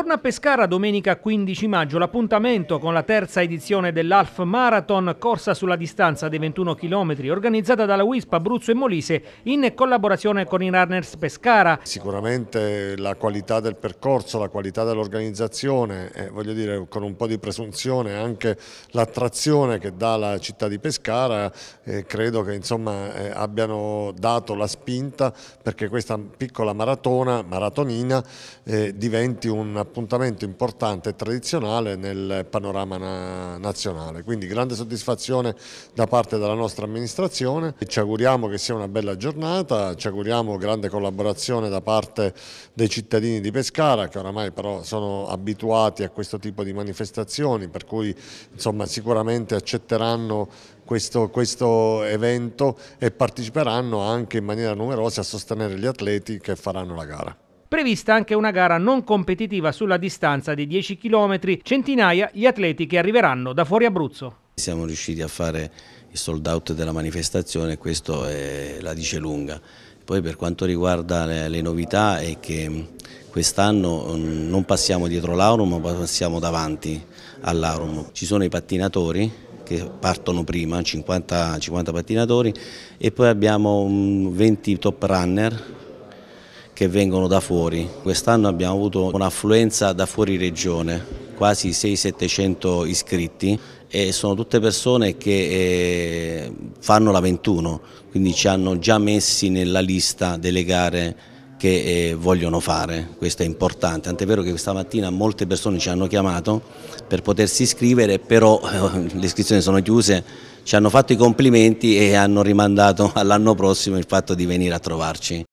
Torna a Pescara domenica 15 maggio l'appuntamento con la terza edizione dell'Alf Marathon, corsa sulla distanza dei 21 km, organizzata dalla WISP Abruzzo e Molise in collaborazione con i runners Pescara. Sicuramente la qualità del percorso, la qualità dell'organizzazione e eh, voglio dire con un po' di presunzione anche l'attrazione che dà la città di Pescara eh, credo che insomma eh, abbiano dato la spinta perché questa piccola maratona, maratonina, eh, diventi un appuntamento importante e tradizionale nel panorama na nazionale, quindi grande soddisfazione da parte della nostra amministrazione, ci auguriamo che sia una bella giornata, ci auguriamo grande collaborazione da parte dei cittadini di Pescara che oramai però sono abituati a questo tipo di manifestazioni per cui insomma, sicuramente accetteranno questo, questo evento e parteciperanno anche in maniera numerosa a sostenere gli atleti che faranno la gara prevista anche una gara non competitiva sulla distanza di 10 km, centinaia gli atleti che arriveranno da fuori Abruzzo. Siamo riusciti a fare il sold out della manifestazione, questo è, la dice lunga. Poi per quanto riguarda le, novità è che quest'anno mm, non passiamo dietro l'Aurum ma passiamo davanti all'Aurum. Ci sono i pattinatori che partono prima, 50, 50 pattinatori e poi abbiamo 20 mm, top runner che vengono da fuori. Quest'anno abbiamo avuto un'affluenza da fuori regione, quasi 600-700 iscritti e sono tutte persone che eh, fanno la 21, quindi ci hanno già messi nella lista delle gare che eh, vogliono fare, questo è importante, tant'è vero che questa mattina molte persone ci hanno chiamato per potersi iscrivere, però eh, le iscrizioni sono chiuse, ci hanno fatto i complimenti e hanno rimandato all'anno prossimo il fatto di venire a trovarci.